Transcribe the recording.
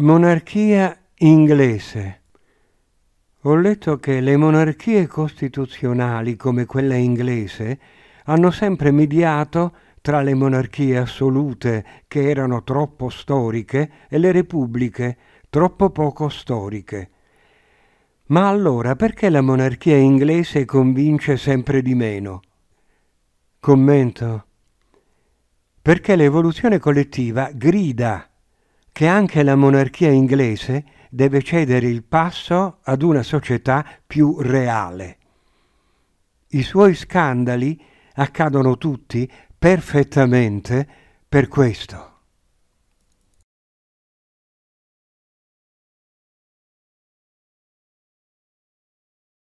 monarchia inglese. Ho letto che le monarchie costituzionali come quella inglese hanno sempre mediato tra le monarchie assolute che erano troppo storiche e le repubbliche troppo poco storiche. Ma allora perché la monarchia inglese convince sempre di meno? Commento. Perché l'evoluzione collettiva grida che anche la monarchia inglese deve cedere il passo ad una società più reale. I suoi scandali accadono tutti perfettamente per questo.